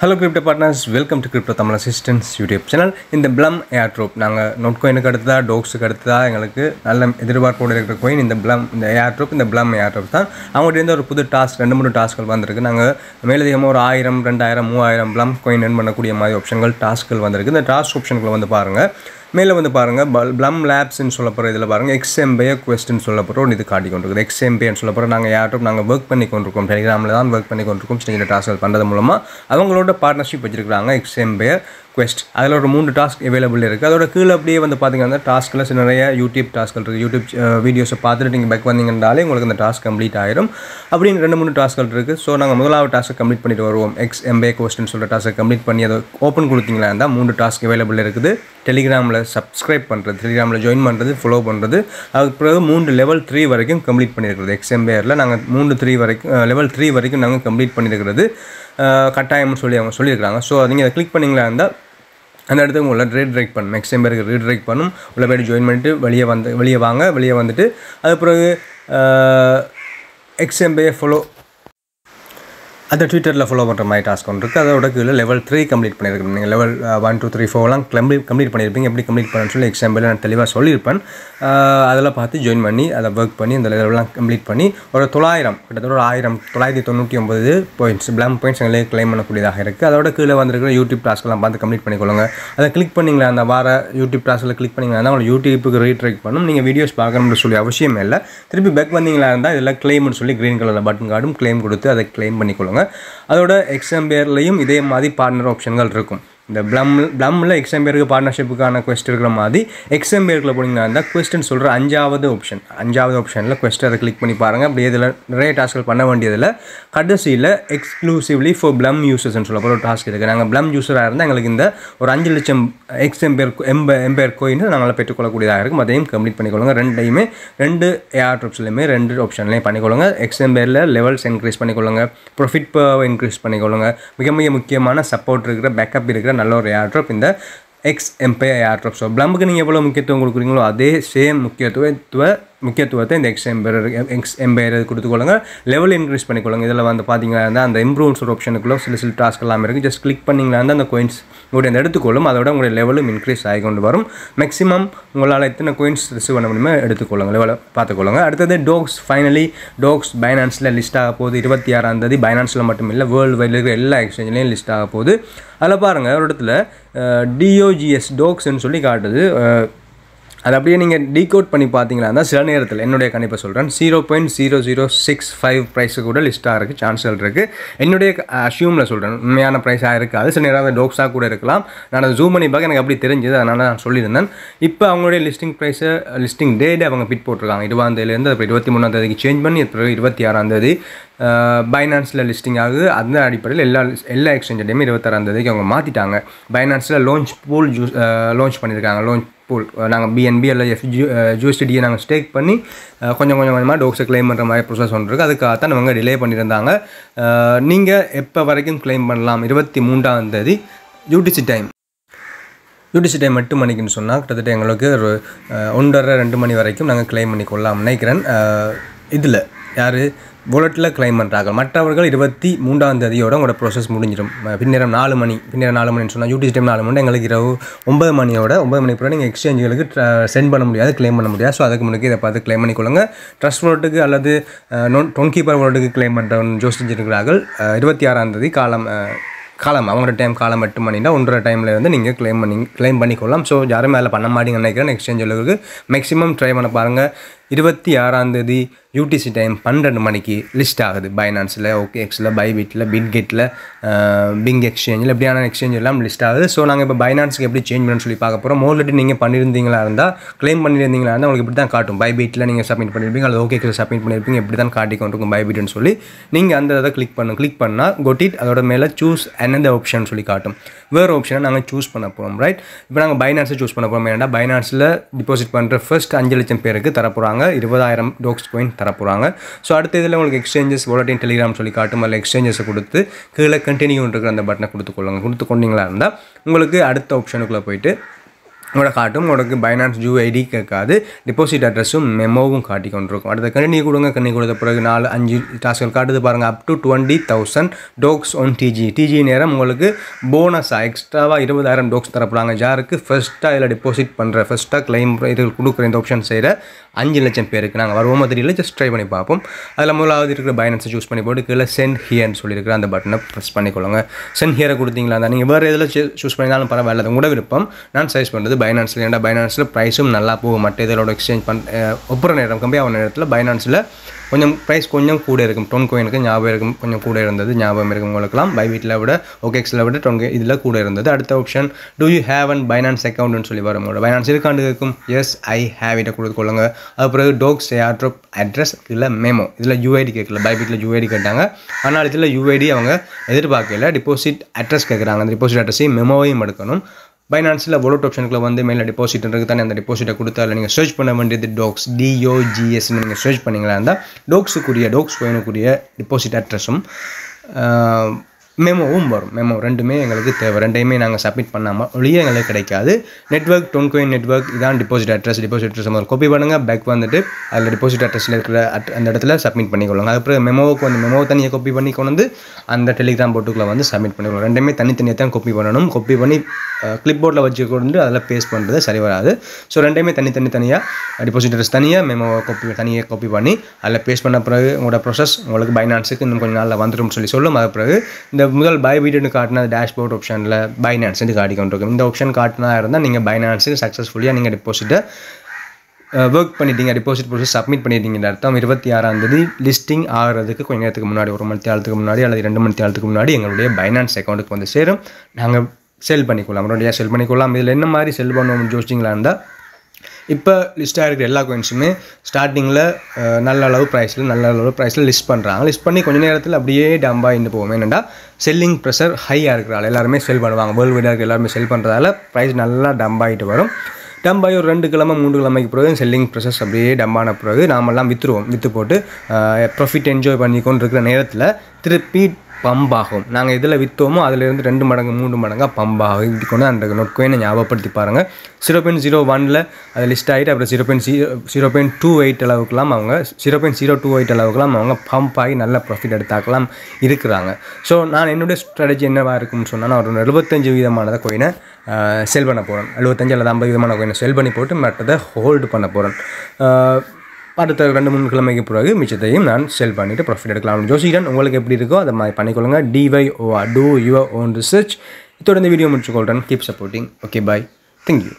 hello crypto partners welcome to crypto Tamil assistance YouTube channel இந்த Blum airdrop நாங்கள் நோட் கோயினுக்கு அடுத்ததாக டோக்ஸுக்கு அடுத்ததாக எங்களுக்கு நல்ல எதிர்பார்ப்போடு இருக்கிற கோயின் இந்த பிளம் இந்த ஏர் ட்ரூப் இந்த பிளம் ஏர் ட்ரூப் தான் அவங்கள்ட்ட ஒரு புது டாஸ்க் ரெண்டு மூணு டாஸ்க்கள் வந்திருக்கு நாங்கள் மேலதிகமாக ஒரு ஆயிரம் ரெண்டாயிரம் மூவாயிரம் பிளம் கோயின் ரன் பண்ணக்கூடிய மாதிரி ஆப்ஷன்கள் டாஸ்க்கள் வந்திருக்கு இந்த டாஸ்க் ஆப்ஷன்களை வந்து பாருங்கள் மேலே வந்து பாருங்கள் பல் ப்ளம் லேப்ஸ்ன்னு சொல்ல போகிற இதில் பாருங்கள் எக்ஸ்எம்பே கொஸ்டின் சொல்ல போகிற ஒன்று இது காட்டி கொண்டிருக்குது எக்ஸ்எம்பேன்னு சொல்ல போகிற நாங்கள் யார்ட்டும் நாங்கள் ஒர்க் பண்ணி கொண்டிருக்கோம் டெலிகிராமில் தான் ஒர்க் பண்ணி கொண்டிருக்கோம் சின்ன சின்ன டாஸ்கள் பண்ணுறது மூலமாக அவங்களோட பார்ட்னர்ஷிப் வச்சிருக்கிறாங்க எக்ஸ்எம்பே குவெஸ்ட் அதில் ஒரு மூணு டாஸ்க் அவைலபிள் இருக்குது அதோட கீழே அப்படியே வந்து பார்த்திங்கன்னா டாஸ்க்கில் நிறைய யூடியூப் டாஸ்கள் இருக்குது யூடியூப் வீடியோஸை பார்த்துட்டு நீங்கள் பேக் வந்தீங்கன்னாலே உங்களுக்கு அந்த டாஸ்க் கம்ப்ளீட் ஆயிரும் அப்படின்னு ரெண்டு மூணு டாஸ்கள் இருக்குது ஸோ நாங்கள் முதலாவது டாஸ்க்கை கம்ப்ளீட் பண்ணிட்டு வருவோம் எக்ஸ் எம்பே கோஸ்ட்னு சொல்கிற டாஸ்க்கை கம்ப்ளீட் பண்ணி அதை ஓப்பன் கொடுத்தீங்களா இருந்தால் மூணு டாஸ்க் அவைலபிள் இருக்குது டெலிகிராமில் சப்ஸ்கிரைப் பண்ணுறது டெலிகிராமில் ஜாயின் பண்ணுறது ஃபாலோ பண்ணுறது அதுக்கு பிறகு மூணு லெவல் த்ரீ வரைக்கும் கம்ப்ளீட் பண்ணியிருக்கிறது எம்பேரில் நாங்கள் மூணு த்ரீ வரைக்கும் லெவல் த்ரீ வரைக்கும் நாங்கள் கம்ப்ளீட் பண்ணியிருக்கிறது கட்டாயம்னு சொல்லி அவங்க சொல்லியிருக்கிறாங்க ஸோ நீங்கள் அதை கிளிக் பண்ணிங்களா இருந்தால் அந்த இடத்துக்கு உங்களை ரீட்ரைக் பண்ணும் நெக்ஸ்ட் டைம் ரீட் ரீட்ரைக் பண்ணும் உள்ள போய்ட்டு ஜாயின் பண்ணிட்டு வெளியே வந்து வெளியே வாங்க வெளியே வந்துட்டு அது பிறகு எக்ஸ்எம்பே ஃபாலோ அந்த ட்விட்டரில் ஃபாலோ பண்ணுற மாதிரி டாஸ்க் ஒன்று இருக்குது அதோட கீழே லெவல் த்ரீ கம்ப்ளீட் பண்ணியிருக்கணும் நீங்கள் லெவல் ஒன் டூ த்ரீ ஃபோர்லாம் கம்ப்ளீட் கம்ப்ளீட் பண்ணியிருப்பீங்க எப்படி கம்ப்ளீட் பண்ணணும்னு சொல்லி எக்ஸாம்பிள் நான் தெளிவாக சொல்லியிருப்பேன் அதில் பார்த்து ஜாயின் பண்ணி அதை ஒர்க் பண்ணி அந்த லெவலெலாம் கம்ப்ளீட் பண்ணி ஒரு தொள்ளாயிரம் கிட்டத்தட்ட ஒரு ஆயிரம் தொள்ளாயிரத்தி தொண்ணூற்றி ஒம்பது பாயிண்ட்ஸ் பிளாம் பாயிண்ட்ஸ் எங்களுக்கு கிளைம் பண்ணக்கூடியதாக இருக்குது அதோட கீழே வந்திருக்கிற யூடியூப் டாஸ்க்கெல்லாம் பார்த்து கம்ப்ளீட் பண்ணிக்கொள்ளுங்க அதை கிளிக் பண்ணிங்களா அந்த வார யூடியூப் டாஸ்கில் கிளிக் பண்ணிங்களா இருந்தால் உங்களை யூடியூப்புக்கு ரீட்ரைக் பண்ணும் நீங்கள் வீடியோஸ் பார்க்கணும்னு சொல்லி அவசியமே இல்லை திருப்பி பேக் வந்தீங்களா இருந்தால் இதில் கிளைம்னு சொல்லி க்ரீன் கலரில் பட்டன் கார்டும் கிளைம் கொடுத்து அதை கிளைம் பண்ணிக்கொள்ளுங்க அதோட எக்ஸ்எம்பியர்லேயும் இதே மாதிரி பார்ட்னர் ஆப்ஷன்கள் இருக்கும் இந்த ப்ளம் ப்ளம்மில் எக்ஸாம்பியருக்கு பார்ட்னர்ஷிப்புக்கான கொஸ்ட் இருக்கிற மாதிரி எக்ஸாம்பியருக்குள்ள போனீங்கன்னா இருந்தால் கொஸ்டின் சொல்கிற அஞ்சாவது ஆப்ஷன் அஞ்சாவது ஆப்ஷனில் கொஸ்ட் அதை கிளிக் பண்ணி பாருங்கள் அப்படி இதில் நிறைய டாஸ்க்கள் பண்ண வேண்டியதில் கடைசியில் எக்ஸ்க்ளூசிவ்லி ஃபார் ப்ளம் யூசர்ஸ்னு சொல்ல ஒரு டாஸ்க் இருக்குது நாங்கள் ப்ளம் யூசராக இருந்தால் எங்களுக்கு இந்த ஒரு அஞ்சு லட்சம் எக்ஸம்பேர் எம்ப எம்பேர் கோயின்னு நாங்கள் பெற்றுக்கொள்ளக்கூடியதாக இருக்கும் அதையும் கம்ப்ளீட் பண்ணிக்கொள்ளுங்க ரெண்டையுமே ரெண்டு ஏஆர் ட்ரிப்ஸ்லையுமே ரெண்டு ஆப்ஷன்லையும் பண்ணிக்கொள்ளுங்க எக்ஸம்பேரில் லெவல்ஸ் இன்க்ரீஸ் பண்ணிக்கொள்ளுங்க ப்ரொஃபிட் பர் இன்க்ரீஸ் பண்ணிக்கொள்ளுங்க மிக மிக முக்கியமான சப்போர்ட் இருக்கிற பேக்கப் இருக்கிற நல்ல ஒரு ஏர்ட்ராப் இந்த எக்ஸ் எம்பையர் ஏர்ட்ராப் ஸோ ப்ளம்புக்கு நீங்கள் எவ்வளோ முக்கியத்துவம் கொடுக்குறீங்களோ அதே சேம் முக்கியத்துவத்துவ முக்கியத்துவத்தை இந்த எக்ஸ் எம்பயர் எக்ஸ் எம்பையர் கொடுத்துக்கொள்ளுங்க லெவல் இன்க்ரீஸ் பண்ணிக்கொள்ளுங்க இதில் வந்து பார்த்தீங்கன்னா அந்த இம்ப்ரூவ்ஸ் ஒரு சில சில டாஸ்க் எல்லாம் இருக்குது ஜஸ்ட் கிளிக் பண்ணிங்களா அந்த கோயின்ஸ் உங்களுடைய அந்த எடுத்துக்கொள்ளும் அதோட உங்களுடைய லெவலும் இன்க்ரீஸ் ஆகி கொண்டு வரும் மேக்ஸிமம் உங்களால் எத்தனை கோயின்ஸ் ரிசீவ் பண்ண முடியுமோ எடுத்துக்கொள்ளுங்க லெவலை பார்த்துக்கொள்ளுங்க அடுத்தது டோக்ஸ் ஃபைனலி டோக்ஸ் பைனான்ஸில் லிஸ்ட் ஆக போகுது இருபத்தி ஆறாம் தேதி பைனான்ஸில் மட்டும் இல்லை வேர்ல்டு வைடில் இருக்கிற எல்லா எக்ஸ்சேஞ்சிலையும் லிஸ்ட் ஆக போகுது அதில் பாருங்கள் ஒரு இடத்துல டிஓஜிஎஸ் டோக்ஸ்ன்னு சொல்லி காட்டுது அது அப்படியே நீங்கள் டீகோட் பண்ணி பார்த்தீங்களா இருந்தால் சில நேரத்தில் என்னுடைய கணிப்பை சொல்கிறேன் zero point zero zero six five price கூட லிஸ்ட்டாக இருக்குது சான்சல் இருக்குது என்னுடைய அஷ்யூமில் சொல்கிறேன் உண்மையான ப்ரைஸாக இருக்காது சில நேரம் அந்த டோக்ஸாக கூட இருக்கலாம் நான் ஜூம் பண்ணி பார்க்க எனக்கு அப்படி தெரிஞ்சது அதனால் நான் சொல்லியிருந்தேன் இப்போ அவங்களுடைய லிஸ்டிங் ப்ரைஸு லிஸ்டிங் டேட் அவங்க பிட் போட்டிருக்காங்க இருபதாம் தேதியிலேருந்து அப்போ இருபத்தி மூணாம் தேதிக்கு சேஞ்ச் பண்ணி இப்போ இருபத்தி ஆறாம் தேதி பைனான்ஸில் லிஸ்டிங் ஆகுது அந்த அடிப்படையில் எல்லா எல்லா எக்ஸ்சேஞ்சடையுமே இருபத்தாறாம் தேதிக்கு அவங்க மாற்றிட்டாங்க பைனான்ஸில் லோன்ச் பூல் ஜூஸ் லான்ச் பண்ணியிருக்காங்க லோன்ச் பூல் நாங்கள் பிஎன்பி அல்ல எஃப் ஜூ ஜூஎஸ்டிடியை நாங்கள் ஸ்டேக் பண்ணி கொஞ்சம் கொஞ்சம் கொஞ்சமாக டோக்ஸை கிளைம் பண்ணுற மாதிரி ப்ரொசஸ் ஒன்று இருக்குது அதுக்காகத்தான் நம்ம டிலே பண்ணியிருந்தாங்க நீங்கள் எப்போ வரைக்கும் கிளைம் பண்ணலாம் இருபத்தி மூன்றாம் தேதி யூடிசி டைம் யூடிசி டைம் எட்டு மணிக்குன்னு சொன்னால் கிட்டத்தட்ட எங்களுக்கு ஒரு ஒன்றரை ரெண்டு மணி வரைக்கும் நாங்கள் கிளைம் பண்ணி கொள்ளலாம் நினைக்கிறேன் இதில் யார் புலட்டில் கிளைம் பண்ணுறாங்க மற்றவர்கள் இருபத்தி மூன்றாம் தேதியோட உங்களோட ப்ரோசஸ் முடிஞ்சிடும் பின்னேரம் நாலு மணி பின்னேரம் நாலு மணின்னு சொன்னால் யூடிசி டைம் நாலு மணி எங்களுக்கு இரவு ஒன்பது மணியோட ஒம்பது மணிக்கு பிறகு நீங்கள் எக்ஸ்சேஞ்சுகளுக்கு சென்ட் பண்ண முடியாது கிளைம் பண்ண முடியாது ஸோ அதுக்கு முன்னாடி இதை பார்த்து கிளைம் பண்ணிக்கொள்ளுங்க ட்ரஸ்ட் வோட்டுக்கு அல்லது நோன் டொன் கீப்பர் வோட்டுக்கு கிளைம் பண்ணுறவன் யோசிச்சிருக்கிறார்கள் இருபத்தி ஆறாம் தேதி காலம் காலம் அவங்களோட டைம் காலம் எட்டு மணினா ஒன்றரை டைமில் வந்து நீங்கள் கிளைம் பண்ணி கிளைம் பண்ணிக்கொள்ளலாம் ஸோ யாரும் மேலே பண்ண மாட்டீங்கன்னு நினைக்கிறேன் எக்ஸ்சேஞ்சுகளுக்கு மேக்ஸிமம் ட்ரை பண்ண பாருங்கள் இருபத்தி ஆறாம் தேதி யூடிசி டைம் பன்னெண்டு மணிக்கு லிஸ்ட் ஆகுது பைனான்ஸில் ஓகே எக்ஸில் பைபீட்டில் பிட்கெட்டில் பிங் எக்ஸ்சேஞ்சில் எப்படியான எக்ஸ்சேஞ்ச் எல்லாம் லிஸ்ட் ஆகுது ஸோ நாங்கள் இப்போ பைனான்ஸுக்கு எப்படி சேஞ்ச் பண்ணணும்னு சொல்லி பார்க்க போகிறோம் ஆல்ரெடி நீங்கள் பண்ணியிருந்தீங்களா இருந்தால் கிளைம் பண்ணியிருந்தீங்களா இருந்தால் உங்களுக்கு இப்படி தான் காட்டும் பைபீட்டில் நீங்கள் சப்மிட் பண்ணியிருப்பீங்க அது ஓகே சப்மிட் பண்ணியிருப்பீங்க இப்படி தான் காட்டிக்கொண்டிருக்கும் பைபிட்னு சொல்லி நீங்கள் அந்த இதை கிளிக் பண்ணணும் கிளிக் பண்ணால் கொட்டிட் அதோட மேலே சூஸ் என்னெந்த ஆப்ஷன் சொல்லி காட்டும் வேறு ஆப்ஷனை நாங்கள் சூஸ் பண்ண போகிறோம் ரைட் இப்போ நாங்கள் பைனான்ஸை சூஸ் பண்ண போகிறோம் ஏன்னா பைனான்ஸில் டிபாசிட் பண்ணுற ஃபர்ஸ்ட் அஞ்சு லட்சம் பேருக்கு தரப்போகிறாங்க போகிறாங்க இருபதாயிரம் டோக்ஸ் கோயின் தர போகிறாங்க ஸோ அடுத்த இதில் உங்களுக்கு எக்ஸ்சேஞ்சஸ் வாலட்டையும் டெலிகிராம் சொல்லி காட்டும் அதில் எக்ஸ்சேஞ்சஸை கொடுத்து கீழே கண்டினியூ இருக்கிற அந்த பட்டனை கொடுத்துக்கொள்ளுங்க கொடுத்து கொண்டீங்களா இருந்தால் உங்களுக்கு அடுத்த ஆப்ஷனுக்குள்ளே போயிட்டு உங்களோட காட்டும் உங்களுக்கு பைனான்ஸ் ஜூ ஐடி கேட்காது டிபாசிட் அட்ரஸும் மெமோவும் காட்டி கொண்டிருக்கும் அடுத்த கண்டினியூ கொடுங்க கண்ணி கொடுத்த பிறகு நாலு அஞ்சு டாஸ்கள் காட்டுது பாருங்கள் up to twenty thousand Dogs one டிஜி டிஜி நேரம் உங்களுக்கு போனஸாக எக்ஸ்ட்ராவாக இருபதாயிரம் டோக்ஸ் தரப்படுறாங்க யாருக்கு ஃபஸ்ட்டாக இதில் டிபாசிட் பண்ணுற ஃபஸ்ட்டாக கிளைம் இது கொடுக்குற இந்த ஆப்ஷன் செய்கிற அஞ்சு லட்சம் பேருக்கு நாங்கள் வருவோம் தெரியல ஜஸ்ட் ட்ரை பண்ணி பார்ப்போம் அதில் முதலாவது இருக்கிற பைனன்ஸை சூஸ் பண்ணி போட்டு கீழே சென்ட் ஹியர்னு சொல்லியிருக்கிற அந்த பட்டனை ப்ரெஸ் பண்ணிக்கொள்ளுங்க சென்ட் ஹியரை கொடுத்தீங்களா தான் நீங்கள் வேறு எதில் சூஸ் பண்ணியிருந்தாலும் பரவாயில்ல அது கூட விருப்பம் நான் சைஸ் பண்ணுறது பைனான்ஸில் ஏன்னா பைனான்ஸில் ப்ரைஸும் நல்லா போகும் மற்ற இதோட எக்ஸ்சேஞ்ச் பண்ண ஒப்புற நேரம் கம்பி ஆன நேரத்தில் பைனான்ஸில் கொஞ்சம் ப்ரைஸ் கொஞ்சம் கூட இருக்கும் டொன் கோயினுக்கு ஞாபகம் இருக்கும் கொஞ்சம் கூட இருந்தது ஞாபகம் இருக்கும் உங்களுக்குலாம் பை வீட்டில் விட ஓகேக்ஸில் விட டொன் இதில் கூட இருந்தது அடுத்த option do you have an Binance அக்கௌண்ட்னு சொல்லி வரும் பைனான்ஸ் இருக்காண்டு இருக்கும் எஸ் ஐ ஹேவ் இட்டை கொடுத்துக்கொள்ளுங்க அது பிறகு டோக்ஸ் ஏர்ட்ரோப் அட்ரஸ் இல்லை மேமோ இதில் யூஐடி கேட்கல பைபிட்டில் யூஐடி கேட்டாங்க ஆனால் இதில் யூஐடி அவங்க எதிர்பார்க்கல டிபாசிட் அட்ரஸ் கேட்குறாங்க அந்த டிபாசிட் அட்ரஸையும் மெமோவையும் எடுக்கணும் பைனான்ஸில் ஒலோட் ஆப்ஷனுக்குள்ள வந்து மேலே டிபாசிட் இருக்குது தானே அந்த டிபாசிட்டை கொடுத்தா இல்லை நீங்கள் சர்ச் பண்ண வேண்டியது டோக்ஸ் டிஓஜிஎஸ்னு நீங்கள் சர்ச் பண்ணிங்களா இருந்தால் டோக்ஸுக்குரிய டோக்ஸ் கோயினுக்குரிய டிபாசிட் அட்ரஸும் மெமோவும் வரும் மெமோ ரெண்டுமே எங்களுக்கு தேவை ரெண்டையுமே நாங்கள் சப்மிட் பண்ணாமல் ஒளியே எங்களுக்கு கிடைக்காது நெட்ஒர்க் டொன்கோயின் நெட்ஒர்க் இதான் டிபாசிட் அட்ரஸ் டிபாசிட் அட்ரஸ் மாதிரி காப்பி பண்ணுங்கள் பேக் வந்துட்டு அதில் டிபாசிட் அட்ரஸில் இருக்கிற அட் அந்த இடத்துல சப்மிட் பண்ணிக்கொள்ளுங்க அதுக்கப்புறம் மெமோவுக்கு வந்து மெமோ தனியாக காப்பி பண்ணி கொண்டு வந்து அந்த டெலிகிராம் போட்டுக்குள்ளே வந்து சப்மிட் பண்ணிக்கணும் ரெண்டுமே தனித்தனியாக தான் காப்பி பண்ணணும் காப்பி பண்ணி கிளிப் போர்டில் வச்சு கொண்டு அதில் பேஸ்ட் பண்ணுறது சரி வராது ஸோ ரெண்டையுமே தனித்தனி தனியாக டிபாசிட் அட்ரஸ் தனியாக மெமோ காப்பி தனியாக காப்பி பண்ணி அதில் பேஸ்ட் பண்ண பிறகு உங்களோட ப்ராசஸ் உங்களுக்கு பைனான்ஸுக்கு இன்னும் கொஞ்சம் நாளில் வந்துடும் சொல்லி சொல்லும் அது பிறகு இந்த முதல் பை பீட்டுன்னு டேஷ் டேஷ்போர்ட் ஆப்ஷனில் பைனான்ஸ்னு காட்டி கொண்டிருக்கும் இந்த ஆப்ஷன் காட்டினா இருந்தால் நீங்கள் பைனான்ஸுக்கு சக்ஸஸ்ஃபுல்லியாக நீங்கள் டெபாசிட்டை ஒர்க் பண்ணிட்டீங்க டிபாசிட் ப்ரொசஸ் சப்மிட் பண்ணிட்டீங்க அர்த்தம் இருபத்தி ஆறாம் தேதி லிஸ்டிங் ஆகிறதுக்கு கொஞ்சம் நேரத்துக்கு முன்னாடி ஒரு மணி ஆளுக்கு முன்னாடி அல்லது ரெண்டு மணி ஆளுக்கு முன்னாடி எங்களுடைய பைனான்ஸ் அக்கௌண்ட்டுக்கு வந்து சேரும் நாங்கள் செல் பண்ணிக்கொள்ளலாம் உடனடியாக செல் பண்ணிக்கொள்ளலாம் இதில் என்ன மாதிரி செல் பண்ணுவோம் யோசிச்சிங்களா இருந்தால் இப்போ லிஸ்ட்டாக இருக்கிற எல்லா கோயின்ஸுமே ஸ்டார்டிங்கில் நல்ல அளவு ப்ரைஸில் நல்ல அளவு ப்ரைஸில் லிஸ்ட் பண்ணுறாங்க லிஸ்ட் பண்ணி கொஞ்ச நேரத்தில் அப்படியே டம்பாக இருந்து போவோம் என்னென்னா செல்லிங் ப்ரெஷர் ஹையாக இருக்கிறாள் எல்லாருமே செல் பண்ணுவாங்க வேர்ல்டு வைடாக இருக்கிற எல்லாருமே செல் பண்ணுறதால ப்ரைஸ் நல்லா டம்பாகிட்டு வரும் டம்பாய் ஒரு ரெண்டு கிழமை மூணு கிழமைக்கு பிறகு செல்லிங் ப்ரெஷஸ் அப்படியே டம்பான பிறகு நாமெல்லாம் விற்றுருவோம் விற்று போட்டு ப்ராஃபிட் என்ஜாய் பண்ணிக்கொண்டு இருக்கிற நேரத்தில் திருப்பி பம்பாகும் நாங்கள் இதில் விற்றோமோ அதிலிருந்து ரெண்டு மடங்கு மூணு மடங்காக பம்பாகும் இது கொண்டு அந்த நோட் கோயினை ஞாபகப்படுத்தி பாருங்கள் ஜீரோ பாயிண்ட் ஜீரோ ஒனில் அது லிஸ்ட் ஆகிட்டு அப்புறம் zero point zero zero point two eight அளவுக்குலாம் அவங்க zero point zero two eight அளவுக்குலாம் அவங்க பம்ப் ஆகி நல்ல ப்ராஃபிட் எடுத்தாக்கலாம் இருக்கிறாங்க ஸோ நான் என்னுடைய ஸ்ட்ராட்டஜி என்னவாக இருக்கும்னு சொன்னால் நான் ஒரு எழுபத்தஞ்சு விதமானதை கோயினை செல் பண்ண போகிறேன் எழுபத்தஞ்சு அல்லது ஐம்பது விதமான கோயினை செல் பண்ணி போட்டு மற்றதை ஹோல்டு பண்ண போகிறேன் அடுத்த ரெண்டு மூணு கிழமைக்கு பிறகு மிச்சத்தையும் நான் செல் பண்ணிவிட்டு ப்ராஃபிட் எடுக்கலாம் ஜோசிடன் உங்களுக்கு எப்படி இருக்கோ அதை மாதிரி பண்ணிக்கொள்ளுங்க டிவை ஓ டூ யுவர் ஓன் ரிசர்ச் இதோட இந்த வீடியோ முடிச்சுக்கொள்கிறேன் keep supporting okay bye thank you